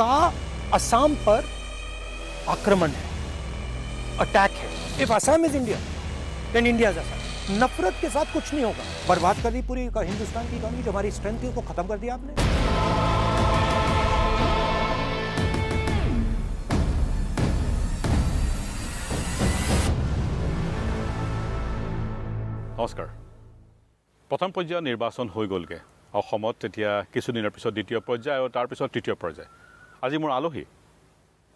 का असम पर आक्रमण है अटैक है if Assam is India then India जैसा नफरत के साथ कुछ नहीं होगा बर्बाद कर दी पूरी हिंदुस्तान की इकॉनमी जो हमारी स्ट्रेंथ थी उसको खत्म कर दिया आपने নমস্কাৰ प्रथम पर्याय निर्वाचन हो गलगे किसुद তেতিয়া কিছুদিনৰ পিছত দ্বিতীয় পৰ্যায় আৰু তাৰপিছত Azimur Alohi,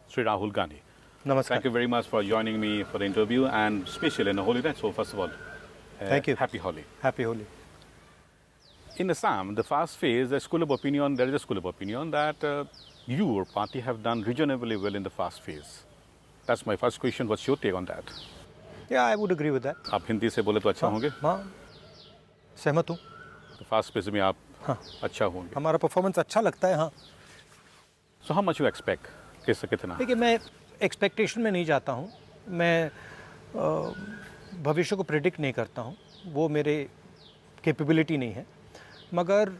Sri Rahul Gandhi. Namaskar. Thank you very much for joining me for the interview and especially in the Holy Night. So first of all, uh, thank you. Happy Holi. Happy Holi. In Assam, the first phase, the school of opinion, there is a school of opinion that uh, you or party have done reasonably well in the first phase. That's my first question. What's your take on that? Yeah, I would agree with that. आप हिंदी से बोले तो अच्छा होंगे हाँ सहमत हूँ तो फास्ट पेस में आप हाँ अच्छा होंगे हमारा परफॉर्मेंस अच्छा लगता है हाँ so how much you expect किस कितना देखिए मैं एक्सपेक्टेशन में नहीं जाता हूँ मैं भविष्य को प्रिडिक्ट नहीं करता हूँ वो मेरे कैपेबिलिटी नहीं है मगर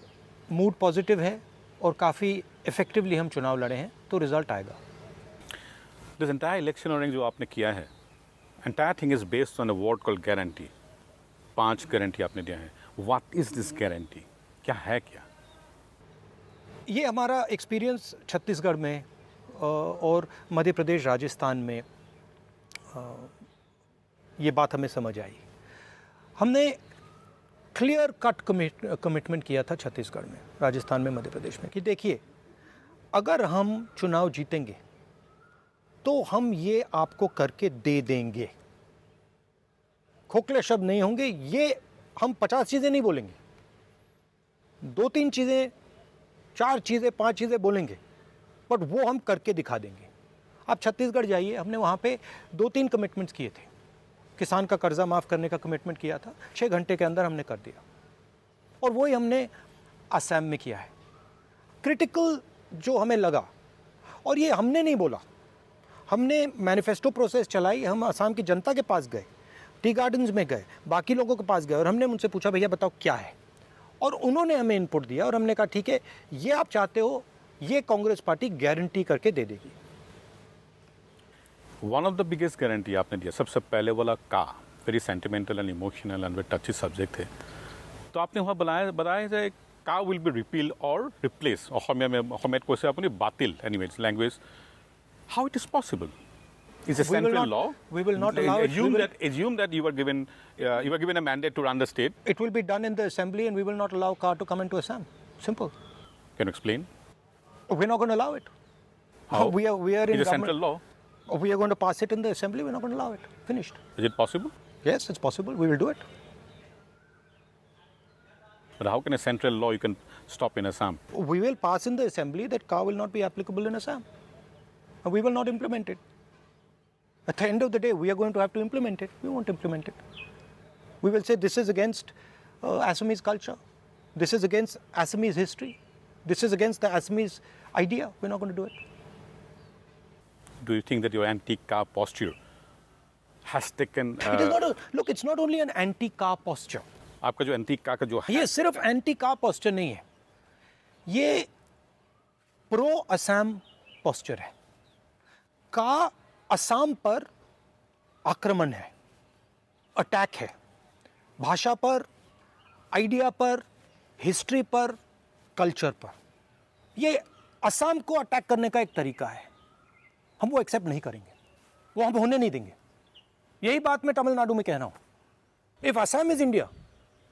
मूड पॉजिटिव है और काफ़ी इफ़ेक्टिवली हम चुनाव लड़े हैं तो रिजल्ट आएगा दिस एंटायर इलेक्शन ऑर्डिंग जो आपने किया है entire thing is based on a word call guarantee पांच गारंटी आपने दिया है व्हाट इज़ दिस गारंटी क्या है क्या ये हमारा एक्सपीरियंस छत्तीसगढ़ में और मध्य प्रदेश राजस्थान में ये बात हमें समझ आई हमने क्लियर कट कमिटमेंट किया था छत्तीसगढ़ में राजस्थान में मध्य प्रदेश में कि देखिए अगर हम चुनाव जीतेंगे तो हम ये आपको करके दे देंगे खोखले शब्द नहीं होंगे ये हम पचास चीज़ें नहीं बोलेंगे दो तीन चीज़ें चार चीज़ें पांच चीज़ें बोलेंगे बट वो हम करके दिखा देंगे आप छत्तीसगढ़ जाइए हमने वहाँ पे दो तीन कमिटमेंट्स किए थे किसान का कर्ज़ा माफ़ करने का कमिटमेंट किया था छः घंटे के अंदर हमने कर दिया और वही हमने असम में किया है क्रिटिकल जो हमें लगा और ये हमने नहीं बोला हमने मैनिफेस्टो प्रोसेस चलाई हम असम की जनता के पास गए टी गार्डन्स में गए बाकी लोगों के पास गए और हमने उनसे पूछा भैया बताओ क्या है और उन्होंने हमें इनपुट दिया और हमने कहा ठीक है ये आप चाहते हो ये कांग्रेस पार्टी गारंटी करके दे देगी one of the biggest guarantee आपने दिया सबसे पहले वाला का very sentimental and emotional and very touchy subject है तो आपने वहाँ बनाया बताया जाए का विल बी रिपील और रिप्लेस में हमें को से बातिल any language how it is possible It's a central not, law. We will not allow assume that, assume that you were given uh, you were given a mandate to run the state. It will be done in the assembly, and we will not allow car to come into Assam. Simple. Can you explain? We're not going to allow it. How? We are we are in it's central law. Oh, we are going to pass it in the assembly. We're not going to allow it. Finished. Is it possible? Yes, it's possible. We will do it. But how can a central law you can stop in Assam? We will pass in the assembly that car will not be applicable in Assam. And we will not implement it. At the end of the day, we are going to have to implement it. We won't implement it. We will say this is against uh, Assamese culture. This is against Assamese history. This is against the Assamese idea. We're not going to do it. Do you think that your anti-car posture has taken? Uh... It is not a, look. It's not only an anti-car posture. आपका जो anti car का जो है ये सिर्फ anti car posture नहीं है ये प्रो असम पॉस्चर है का असम पर आक्रमण है अटैक है भाषा पर आइडिया पर हिस्ट्री पर कल्चर पर ये असम को अटैक करने का एक तरीका है हम वो एक्सेप्ट नहीं करेंगे वो हम होने नहीं देंगे यही बात मैं तमिलनाडु में कह रहा हूँ if Assam is India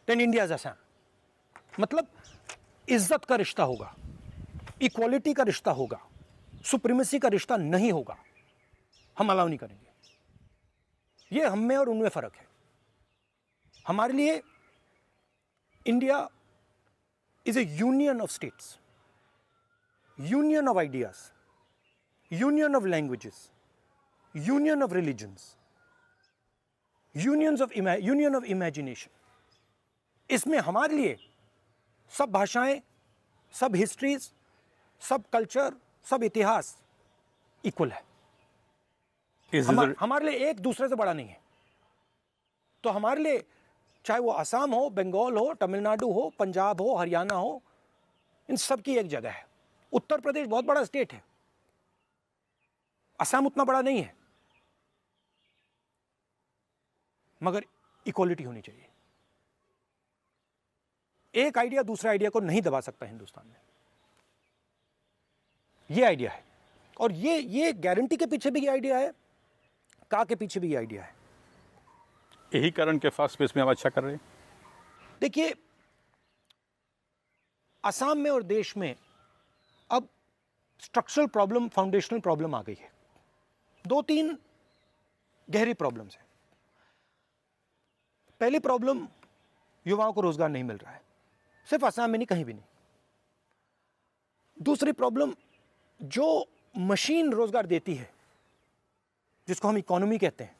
then India is Assam मतलब इज्जत का रिश्ता होगा इक्वालिटी का रिश्ता होगा सुप्रीमेसी का रिश्ता नहीं होगा हम अलाउ नहीं करेंगे ये हम में और उनमें फ़र्क है हमारे लिए India is a union of states union of ideas union of languages union of religions unions of union of imagination इसमें हमारे लिए सब भाषाएं सब हिस्ट्रीज सब कल्चर सब इतिहास इक्वल है हमारे लिए एक दूसरे से बड़ा नहीं है तो हमारे लिए चाहे वो असम हो बंगाल हो तमिलनाडु हो पंजाब हो हरियाणा हो इन सब की एक जगह है उत्तर प्रदेश बहुत बड़ा स्टेट है असम उतना बड़ा नहीं है मगर इक्वलिटी होनी चाहिए एक आइडिया दूसरे आइडिया को नहीं दबा सकता हिंदुस्तान में ये आइडिया है और ये ये गारंटी के पीछे भी ये आइडिया है का के पीछे भी ये आइडिया है यही कारण के फास्ट पेस में हम अच्छा कर रहे हैं देखिए असम में और देश में अब स्ट्रक्चरल प्रॉब्लम फाउंडेशनल प्रॉब्लम आ गई है दो तीन गहरी प्रॉब्लम्स हैं पहली प्रॉब्लम युवाओं को रोज़गार नहीं मिल रहा है सिर्फ असम में नहीं कहीं भी नहीं दूसरी प्रॉब्लम जो मशीन रोज़गार देती है जिसको हम इकोनॉमी कहते हैं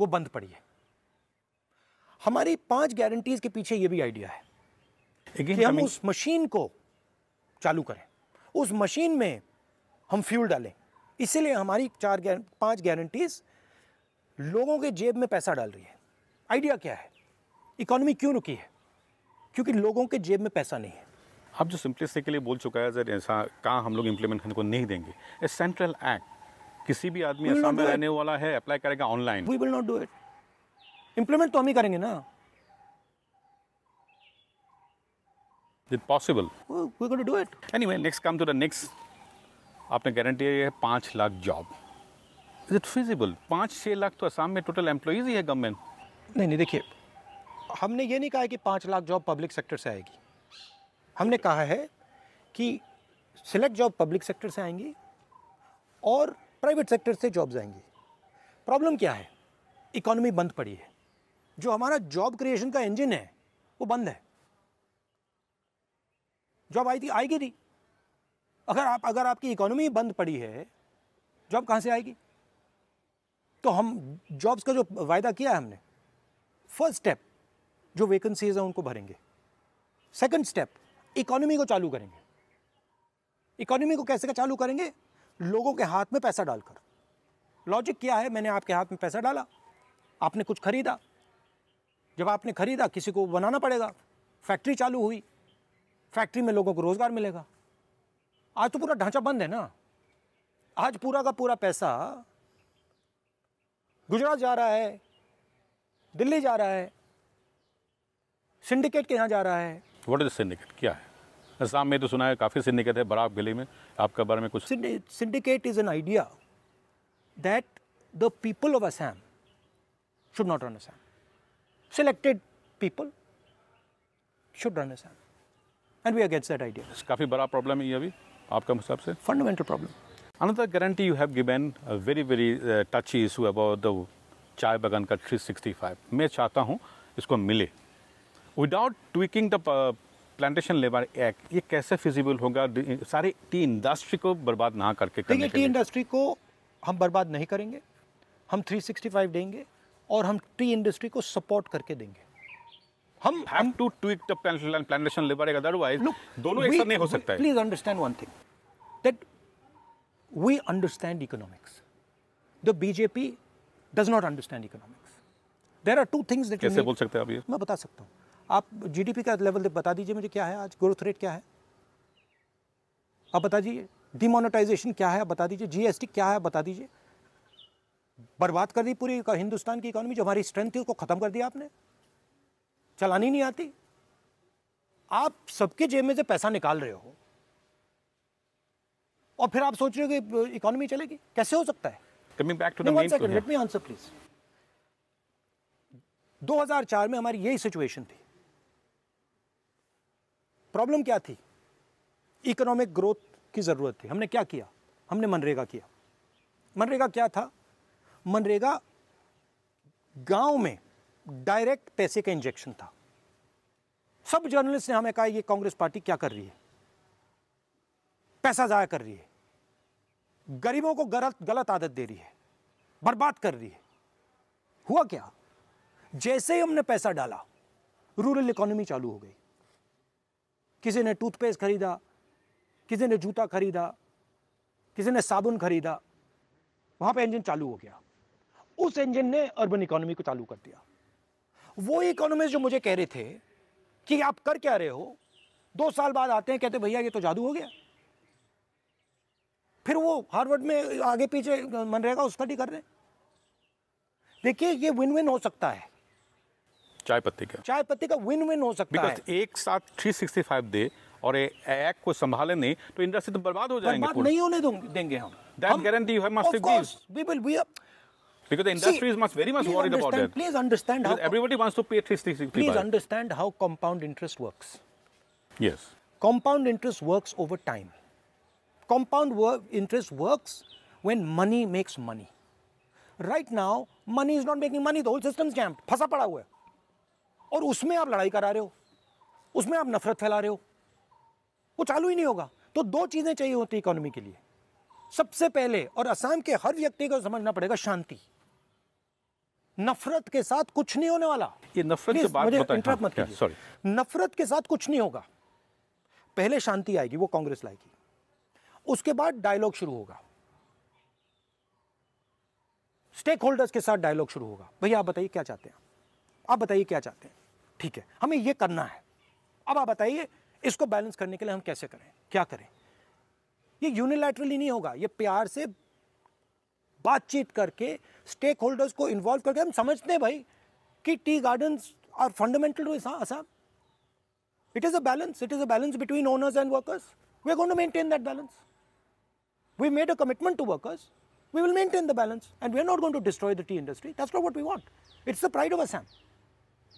वो बंद पड़ी है हमारी पांच गारंटीज के पीछे ये भी आइडिया है कि हम उस मशीन को चालू करें उस मशीन में हम फ्यूल डालें इसीलिए हमारी चार पांच गारंटीज लोगों के जेब में पैसा डाल रही है आइडिया क्या है इकोनॉमी क्यों रुकी है क्योंकि लोगों के जेब में पैसा नहीं है आप जो सिंप्लिसिटी के लिए बोल चुका है ऐसा कहाँ हम लोग इम्प्लीमेंट करने को नहीं देंगे सेंट्रल एक्ट किसी भी आदमी असम में रहने वाला है अप्लाई करेगा online we will not do it implement तो हम ही करेंगे ना it possible we going do it anyway next come to the next आपने गारंटी है पाँच lakh job is it feasible पाँच छः लाख तो असम में टोटल एम्प्लॉयज़ ही है गवर्नमेंट नहीं नहीं देखिए हमने ये नहीं कहा है कि पाँच लाख जॉब पब्लिक सेक्टर से आएगी हमने कहा है कि सिलेक्ट जॉब पब्लिक सेक्टर से आएंगी और प्राइवेट सेक्टर से जॉब्स आएंगी प्रॉब्लम क्या है इकोनॉमी बंद पड़ी है जो हमारा जॉब क्रिएशन का इंजन है वो बंद है जॉब आई थी आएगी नहीं अगर आप अगर आपकी इकोनॉमी बंद पड़ी है जॉब कहाँ से आएगी तो हम जॉब्स का जो वायदा किया है हमने फर्स्ट स्टेप जो वैकेंसीज हैं उनको भरेंगे सेकंड स्टेप इकोनॉमी को चालू करेंगे इकोनॉमी को कैसे का चालू करेंगे लोगों के हाथ में पैसा डालकर लॉजिक क्या है मैंने आपके हाथ में पैसा डाला आपने कुछ खरीदा जब आपने खरीदा किसी को बनाना पड़ेगा फैक्ट्री चालू हुई फैक्ट्री में लोगों को रोज़गार मिलेगा आज तो पूरा ढांचा बंद है ना आज पूरा का पूरा पैसा गुजरात जा रहा है दिल्ली जा रहा है सिंडिकेट के यहाँ जा रहा है व्हाट इज सिंडिकेट क्या है असम में तो सुना है काफ़ी सिंडिकेट है बराक गली में आपके बारे में कुछ syndicate is an idea that the people of Assam should not run Assam. Selected people should run Assam. And we are against that काफ़ी बड़ा प्रॉब्लम है ये अभी आपका हिसाब से fundamental problem another guarantee you have given very very touch issue about the chai bagan का three sixty five मैं चाहता हूँ इसको मिले without tweaking the plantation labour act ये कैसे फिजिबल होगा सारी टी इंडस्ट्री को बर्बाद ना करके देखिए टी इंडस्ट्री को हम बर्बाद नहीं करेंगे हम 365 देंगे और हम टी इंडस्ट्री को सपोर्ट करके देंगे हम have to tweak the plantation labour act otherwise दोनों एक साथ नहीं हो सकता please understand one thing that we understand economics the BJP does not understand economics there are two things कैसे बोल सकते हैं अभी मैं बता सकता हूँ आप जीडीपी का लेवल बता दीजिए मुझे क्या है आज ग्रोथ रेट क्या है आप बता दीजिए डिमोनेटाइजेशन क्या है बता दीजिए जीएसटी क्या है बता दीजिए बर्बाद कर दी पूरी हिंदुस्तान की इकोनॉमी जो हमारी स्ट्रेंथ थी उसको ख़त्म कर दिया आपने चलानी नहीं आती आप सबके जेब में से पैसा निकाल रहे हो और फिर आप सोच रहे हो कि इकोनॉमी चलेगी कैसे हो सकता है coming back to the main let me answer please 2004 में हमारी यही सिचुएशन थी प्रॉब्लम क्या थी इकोनॉमिक ग्रोथ की ज़रूरत थी हमने क्या किया हमने मनरेगा किया मनरेगा क्या था मनरेगा गांव में डायरेक्ट पैसे का इंजेक्शन था सब जर्नलिस्ट ने हमें कहा ये कांग्रेस पार्टी क्या कर रही है पैसा ज़ाया कर रही है गरीबों को गलत गलत आदत दे रही है बर्बाद कर रही है हुआ क्या जैसे ही हमने पैसा डाला रूरल इकोनॉमी चालू हो गई किसी ने टूथपेस्ट खरीदा किसी ने जूता खरीदा किसी ने साबुन खरीदा वहां पे इंजन चालू हो गया उस इंजन ने अर्बन इकोनॉमी को चालू कर दिया वो इकोनॉमिस्ट जो मुझे कह रहे थे कि आप कर क्या रहे हो दो साल बाद आते हैं कहते भैया ये तो जादू हो गया फिर वो हार्वर्ड में आगे पीछे मन रहेगा उसका कर रहे देखिए ये विन विन हो सकता है चाय पत्ती का चाय पत्ती का विन विन हो सकता Because है एक साथ 365 दे और एक को संभाले नहीं तो इंडस्ट्री तो बर्बाद हो जाएंगे बर्बाद नहीं होने देंगे हम that guarantee you have must we will we Because the industry See, is much, very much worried about that. Please understand because how everybody wants to pay 365. Please understand how compound interest works. Yes. Compound interest works over time. Compound work, interest works when money makes money. Right now, money is not making money. The whole system's jammed. फंसा पड़ा हुआ है. और उसमें आप लड़ाई करा रहे हो उसमें आप नफरत फैला रहे हो वो चालू ही नहीं होगा तो दो चीज़ें चाहिए होती इकोनॉमी के लिए सबसे पहले और असम के हर व्यक्ति को समझना पड़ेगा शांति नफरत के साथ कुछ नहीं होने वाला ये नफरत के बाद मुझे मत हाँ, कीजिए सॉरी नफरत के साथ कुछ नहीं होगा पहले शांति आएगी वो कांग्रेस लाएगी उसके बाद डायलॉग शुरू होगा स्टेक होल्डर्स के साथ डायलॉग शुरू होगा भैया आप बताइए क्या चाहते हैं आप बताइए क्या चाहते हैं ठीक है हमें ये करना है अब आप बताइए इसको बैलेंस करने के लिए हम कैसे करें क्या करें ये यूनिलैटरली नहीं होगा ये प्यार से बातचीत करके स्टेक होल्डर्स को इन्वॉल्व करके हम समझते हैं भाई कि tea gardens are fundamental to Assam it is a balance it is a balance between owners and workers we are to maintain that balance we made a commitment to workers, we will maintain the balance and we are not going to destroy the tea industry. That's not what we want. It's the pride of Assam.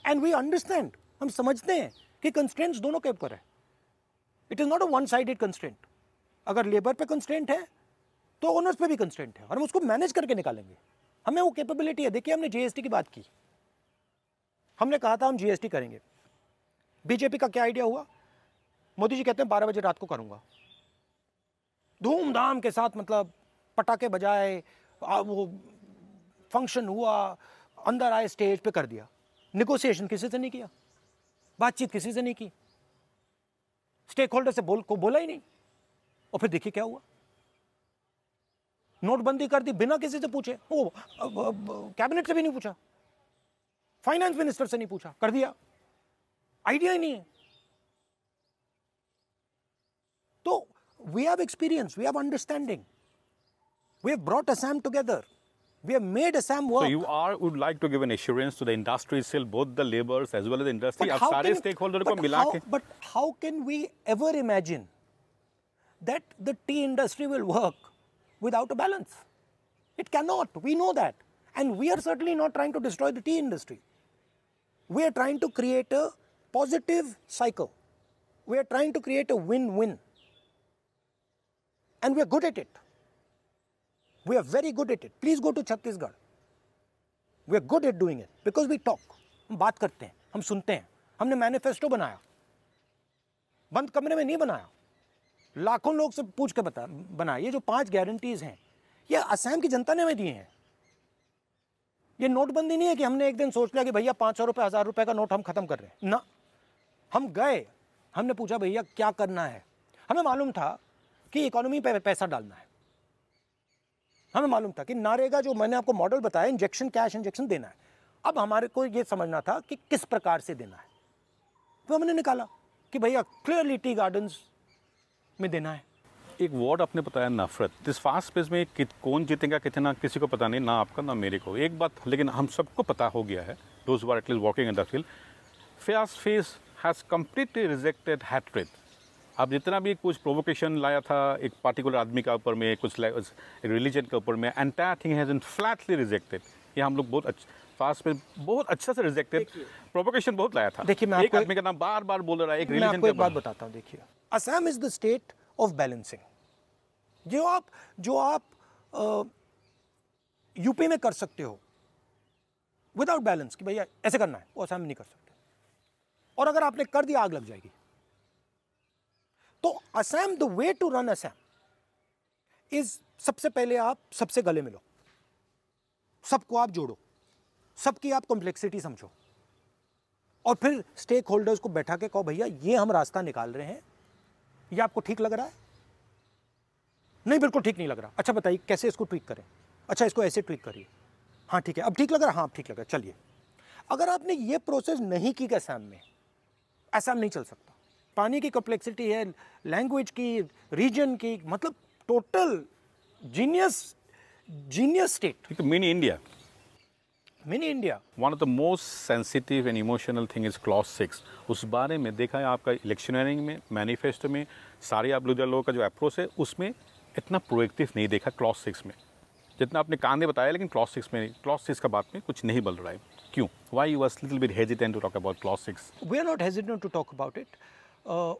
And we understand हम समझते हैं कि constraints दोनों के ऊपर है it is not a one sided constraint अगर labour पे कंस्ट्रेंट है तो ओनर्स पे भी कंस्ट्रेंट है और हम उसको मैनेज करके निकालेंगे हमें वो कैपेबिलिटी है देखिए हमने जीएसटी की बात की हमने कहा था हम जीएसटी करेंगे बीजेपी का क्या आइडिया हुआ मोदी जी कहते हैं बारह बजे रात को करूँगा धूमधाम के साथ मतलब पटाखे बजाए वो फंक्शन हुआ अंदर आए स्टेज पे कर दिया निगोसिएशन किसी से नहीं किया बातचीत किसी से नहीं की स्टेक होल्डर से बोल को बोला ही नहीं और फिर देखिए क्या हुआ नोटबंदी कर दी बिना किसी से पूछे वो कैबिनेट से भी नहीं पूछा फाइनेंस मिनिस्टर से नहीं पूछा कर दिया आइडिया ही नहीं है तो we have experience we have understanding we have brought Assam together we have made sam work. So you are would like to give an assurance to the industry, still both the laborers as well as the industry. But how can, but, how, but how can we ever imagine that the tea industry will work without a balance? It cannot. We know that, and we are certainly not trying to destroy the tea industry. We are trying to create a positive cycle. We are trying to create a win-win, and we are good at it. We are very good at it. Please go to Chhattisgarh. We are good at doing it because we talk. हम बात करते हैं हम सुनते हैं हमने manifesto बनाया बंद कमरे में नहीं बनाया लाखों लोग से पूछ के बता बनाया ये जो पांच गारंटीज हैं ये असम की जनता ने हमें दिए हैं ये नोटबंदी नहीं है कि हमने एक दिन सोच लिया कि भैया पाँच सौ रुपये हज़ार रुपये का नोट हम ख़त्म कर रहे हैं ना हम गए हमने पूछा भैया क्या करना है हमें मालूम था कि इकोनॉमी पे पैसा डालना है हमें मालूम था कि नारेगा जो मैंने आपको मॉडल बताया इंजेक्शन कैश इंजेक्शन देना है अब हमारे को ये समझना था कि किस प्रकार से देना है तो हमने निकाला कि भैया क्लियरली टी गार्डन्स में देना है एक वर्ड आपने बताया नफरत इस फास्ट पेस में कि, कौन जीतेगा कितना किसी को पता नहीं ना आपका ना मेरे को एक बात लेकिन हम सबको पता हो गया है दोस्ट walking in the field face face has completely rejected hatred आप जितना भी कुछ प्रोवोकेशन लाया था एक पार्टिकुलर आदमी के ऊपर में कुछ रिलीजन के ऊपर में and thing has in flatly rejected ये हम लोग बहुत अच्छा फास्ट में बहुत अच्छा से रिजेक्टेड प्रोवोकेशन बहुत लाया था देखिए मैं एक आदमी का नाम बार बार बोल रहा है एक रिलीजन के बात बताता हूँ देखिए Assam is the state of balancing जो आप जो आप यूपी में कर सकते हो विदाउट बैलेंस कि भैया ऐसे करना है वो असम नहीं कर सकते और अगर आपने कर दिया आग लग जाएगी तो Assam the way to run Assam is सबसे पहले आप सबसे गले मिलो सबको आप जोड़ो सबकी आप कॉम्प्लेक्सिटी समझो और फिर स्टेक होल्डर्स को बैठा के कहो भैया ये हम रास्ता निकाल रहे हैं ये आपको ठीक लग रहा है नहीं बिल्कुल ठीक नहीं लग रहा अच्छा बताइए कैसे इसको ट्वीक करें अच्छा इसको ऐसे ट्वीक करिए हाँ ठीक है अब ठीक लग रहा हाँ अब ठीक लग रहा चलिए अगर आपने ये प्रोसेस नहीं की गया असम में असम नहीं चल सकता पानी की कॉम्प्लेक्सिटी है लैंग्वेज की रीजन की मतलब total genius genius state mini India mini India one of the most sensitive and emotional thing is clause six उस बारे में देखा है आपका इलेक्शनरिंग में मैनिफेस्टो में सारे आप लोगों का जो अप्रोच है उसमें इतना प्रोएक्टिव नहीं देखा क्लॉज सिक्स में जितना आपने कान ने बताया लेकिन क्लॉज सिक्स में क्लॉज सिक्स का बात में कुछ नहीं बल रहा है क्यों why you are little bit hesitant to talk about clause six we are not hesitant to talk about it uh,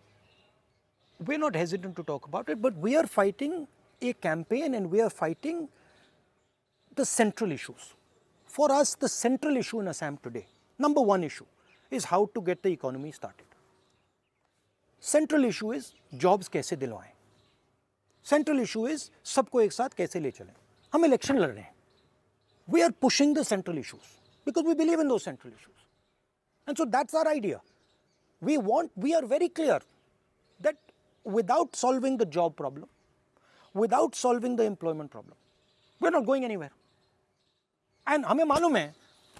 we're not hesitant to talk about it, but we are fighting a campaign and we are fighting the central issues. For us, the central issue in Assam today, number one issue, is how to get the economy started. Central issue is jobs कैसे दिलवाएं. Central issue is सबको एक साथ कैसे ले चलें. हम election लड़ रहे हैं. We are pushing the central issues because we believe in those central issues. And so that's our idea. we want, we are very clear that without solving the job problem, without solving the employment problem, we're not going anywhere. And हमें मालूम है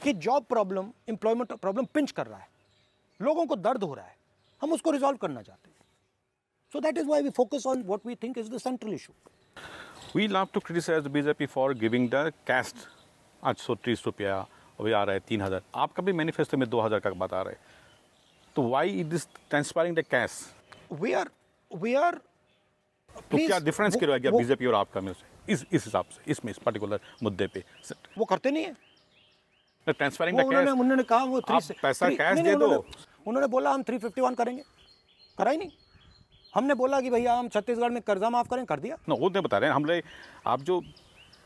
कि job problem employment problem pinch कर रहा है लोगों को दर्द हो रहा है हम उसको रिजॉल्व करना चाहते हैं So that is why we focus on what we think is the central issue. We love to criticize the BJP for giving the caste आज सौ तीस रुपया अभी आ रहा है तीन हज़ार आप कभी मैनिफेस्टो में दो हज़ार का बता रहे हैं तो why it is transferring the cash we are we are तो क्या डिफरेंस क्या रहेगा बीजेपी और आपका मेरे इस इस हिसाब से इसमें इस पर्टिकुलर मुद्दे पे वो करते नहीं है ट्रांसफरिंग उन्होंने उन्होंने कहा वो थ्री पैसा कैश दे दो उन्होंने बोला हम थ्री फिफ्टी वन करेंगे करा ही नहीं हमने बोला कि भैया हम छत्तीसगढ़ में कर्जा माफ करें कर दिया ना वो नहीं बता रहे हैं हमने आप जो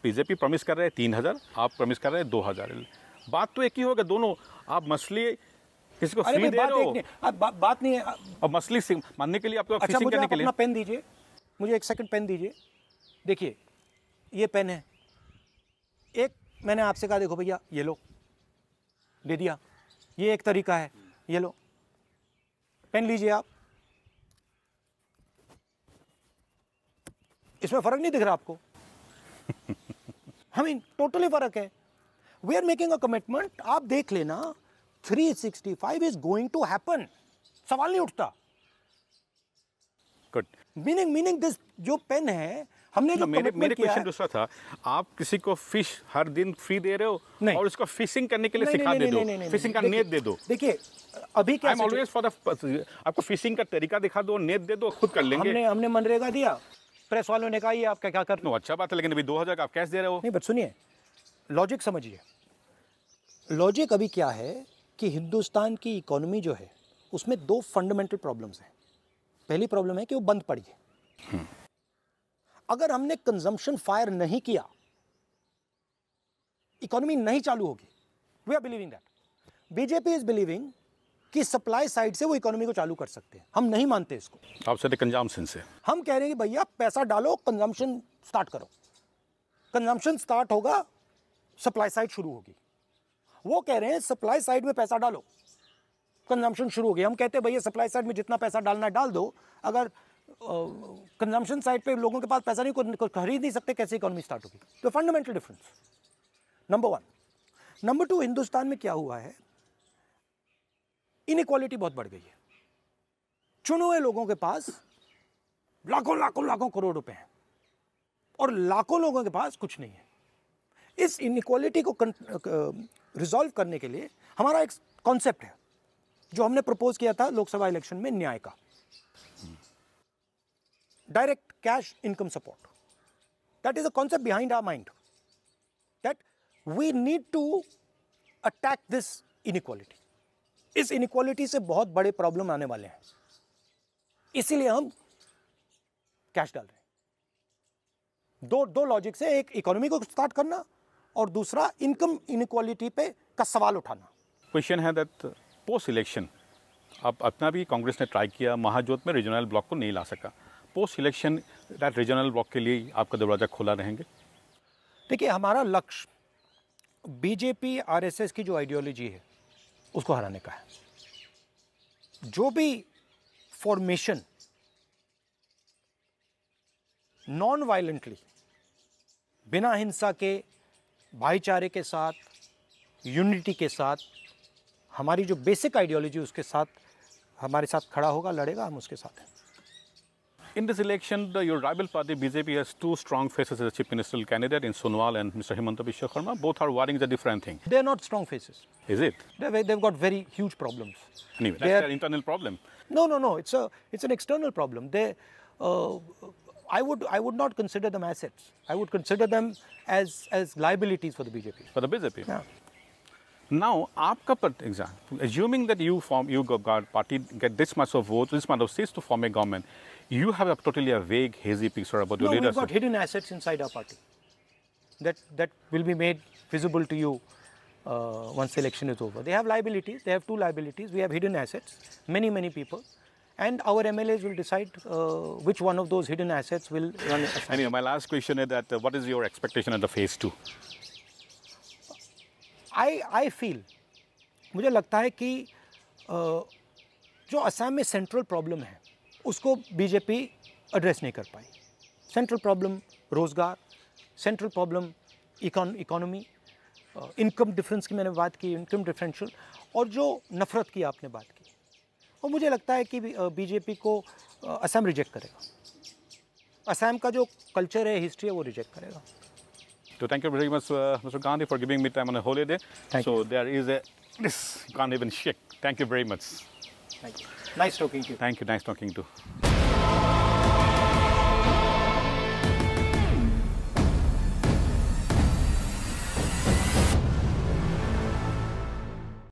बीजेपी प्रमिस कर रहे हैं तीन हज़ार आप प्रमिस कर रहे हैं दो हज़ार बात तो एक ही होगा दोनों आप मछली किसी को अरे दे बात, एक नहीं, बा, बात नहीं है अब मसली मानने के लिए आपको अच्छा, मुझे करने के लिए पेन दीजिए मुझे एक सेकंड पेन दीजिए देखिए ये पेन है एक मैंने आपसे कहा देखो भैया ये लो दे दिया ये एक तरीका है ये लो पेन लीजिए आप इसमें फ़र्क नहीं दिख रहा आपको आई मीन टोटली फ़र्क है we are making a commitment आप देख लेना 365 इज गोइंग टू हैपन सवाल नहीं उठता गुड मीनिंग मीनिंग दिस जो पेन है हमने जो मेरे मेरे क्वेश्चन दूसरा था आप किसी को फिश हर दिन फ्री दे रहे हो नहीं और उसको फिशिंग करने के लिए सिखा दे दो फिशिंग का नेट दे दो देखिए अभी क्या ऑलवेज फॉर द आपको फिशिंग का तरीका दिखा दो नेट दे दो खुद कर लेंगे हमने हमने मनरेगा दिया प्रेस वालों ने कहा ये आपका क्या कर अच्छा बात है लेकिन अभी दो हज़ार का आप कैश दे रहे हो नहीं बट सुनिए लॉजिक समझिए लॉजिक अभी क्या है कि हिंदुस्तान की इकोनॉमी जो है उसमें दो फंडामेंटल प्रॉब्लम्स हैं पहली प्रॉब्लम है कि वो बंद पड़ी है अगर हमने कंजम्पशन फायर नहीं किया इकोनॉमी नहीं चालू होगी we are believing that BJP is believing कि सप्लाई साइड से वो इकोनॉमी को चालू कर सकते हैं हम नहीं मानते इसको आप से कंजम्पशन से हम कह रहे हैं कि भैया पैसा डालो कंजम्पशन स्टार्ट करो कंजम्पशन स्टार्ट होगा सप्लाई साइड शुरू होगी वो कह रहे हैं सप्लाई साइड में पैसा डालो कंजम्पशन शुरू हो गया हम कहते हैं भैया सप्लाई साइड में जितना पैसा डालना डाल दो अगर कंजम्पशन साइड पे लोगों के पास पैसा नहीं कोई खरीद नहीं सकते कैसे इकोनॉमी स्टार्ट होगी तो fundamental difference number one number two Hindustan में क्या हुआ है इनक्वालिटी बहुत बढ़ गई है चुने हुए लोगों के पास लाखों लाखों लाखों करोड़ रुपए हैं और लाखों लोगों के पास कुछ नहीं है इस इनक्वालिटी को रिजॉल्व करने के लिए हमारा एक कॉन्सेप्ट है जो हमने प्रपोज किया था लोकसभा इलेक्शन में न्याय का direct cash income support that is a concept behind our mind that we need to attack this inequality इस इनक्वालिटी से बहुत बड़े प्रॉब्लम आने वाले हैं इसीलिए हम कैश डाल रहे हैं दो दो लॉजिक से एक इकोनॉमी को स्टार्ट करना और दूसरा इनकम इनक्वालिटी पे का सवाल उठाना क्वेश्चन है दैट पोस्ट इलेक्शन अब अपना भी कांग्रेस ने ट्राई किया महाजोत में रीजनल ब्लॉक को नहीं ला सका post election that regional block के लिए आपका दरवाज़ा खुला रहेंगे देखिए हमारा लक्ष्य बीजेपी आरएसएस की जो आइडियोलॉजी है उसको हराने का है जो भी फॉर्मेशन नॉन वायलेंटली बिना हिंसा के भाईचारे के साथ यूनिटी के साथ हमारी जो बेसिक आइडियोलॉजी उसके साथ हमारे साथ खड़ा होगा लड़ेगा हम उसके साथ हैं in this election the your राइबल party BJP has two strong faces as chief minister candidate in Sonowal and mister Hemant Biswa Sharma both are warring different thing they not strong faces is it they got very huge problems internal problem no no no it's it's an external problem they I would I would not consider them assets. I would consider them as as liabilities for the BJP. For the BJP. Yeah. Now, aapka part Assuming that you form you got party get this much of votes, this much of seats to form a government, you have a totally a vague, hazy picture about your no, leadership. we've got hidden assets inside our party. That that will be made visible to you uh, once the election is over. They have liabilities. They have two liabilities. We have hidden assets. Many many people and our MLAs will decide uh, which one of those hidden assets will run. Anyway, my last question is that uh, what is your expectation at the phase two? I I feel मुझे लगता है कि uh, जो असम में central problem है उसको BJP address नहीं कर पाई सेंट्रल प्रॉब्लम रोज़गार central problem economy income difference की मैंने बात की इनकम डिफरेंशियल और जो नफ़रत की आपने बात और मुझे लगता है कि बीजेपी को असम रिजेक्ट करेगा असम का जो कल्चर है हिस्ट्री है वो रिजेक्ट करेगा तो thank you very much mister Gandhi for giving me time on holiday so there is this can't even shake thank you very much thank you nice talking to thank you nice talking to